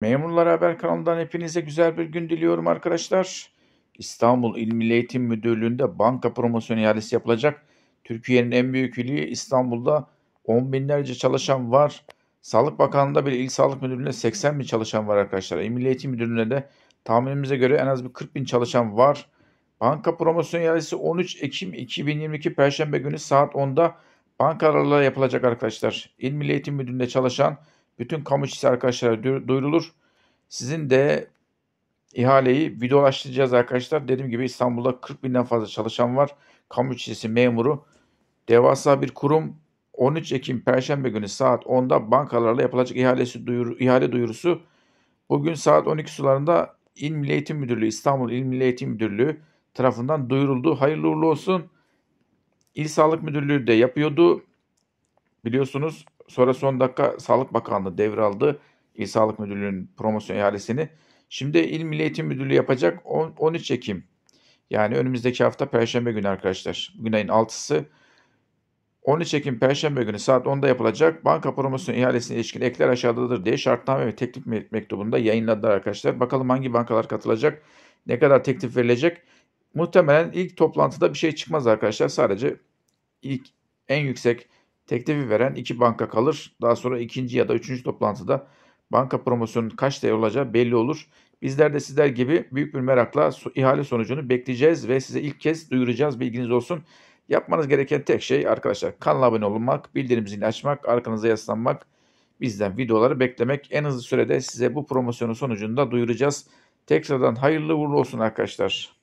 Memurlar Haber kanalından hepinize güzel bir gün diliyorum arkadaşlar. İstanbul İl Milli Eğitim Müdürlüğü'nde banka promosyonu ihalesi yapılacak. Türkiye'nin en büyük ili İstanbul'da 10 binlerce çalışan var. Sağlık Bakanlığı'nda bile İl Sağlık Müdürlüğü'nde 80 bin çalışan var arkadaşlar. İl Milli Eğitim Müdürlüğü'nde de tahminimize göre en az bir 40 bin çalışan var. Banka promosyon ihalesi 13 Ekim 2022 Perşembe günü saat 10'da bankalarla yapılacak arkadaşlar. İl Milli Eğitim Müdürlüğü'nde çalışan bütün kamu işçisi arkadaşlara duyurulur. Sizin de ihaleyi videolaştıracağız arkadaşlar. Dediğim gibi İstanbul'da 40 binden fazla çalışan var. Kamu işçisi memuru. Devasa bir kurum. 13 Ekim Perşembe günü saat 10'da bankalarla yapılacak ihalesi duyuru, ihale duyurusu. Bugün saat 12 sularında İl Milli Eğitim Müdürlüğü, İstanbul İl Milli Eğitim Müdürlüğü tarafından duyuruldu. Hayırlı uğurlu olsun. İl Sağlık Müdürlüğü de yapıyordu. Biliyorsunuz Sonra son dakika Sağlık Bakanlığı devraldı İl Sağlık Müdürlüğü'nün promosyon ihalesini. Şimdi İl Milli Eğitim Müdürlüğü yapacak 10, 13 Ekim. Yani önümüzdeki hafta Perşembe günü arkadaşlar. Bugün ayın 6'sı. 13 Ekim Perşembe günü saat 10'da yapılacak banka promosyon ihalesine ilişkin ekler aşağıdadır diye şartname ve teklif mektubunda yayınladılar arkadaşlar. Bakalım hangi bankalar katılacak, ne kadar teklif verilecek. Muhtemelen ilk toplantıda bir şey çıkmaz arkadaşlar. Sadece ilk en yüksek Teklifi veren iki banka kalır. Daha sonra ikinci ya da üçüncü toplantıda banka promosyonunun kaç değer olacağı belli olur. Bizler de sizler gibi büyük bir merakla ihale sonucunu bekleyeceğiz ve size ilk kez duyuracağız. Bilginiz olsun. Yapmanız gereken tek şey arkadaşlar kanala abone olmak, bildirim zilini açmak, arkanıza yaslanmak, bizden videoları beklemek. En hızlı sürede size bu promosyonun sonucunu da duyuracağız. Tekrardan hayırlı uğurlu olsun arkadaşlar.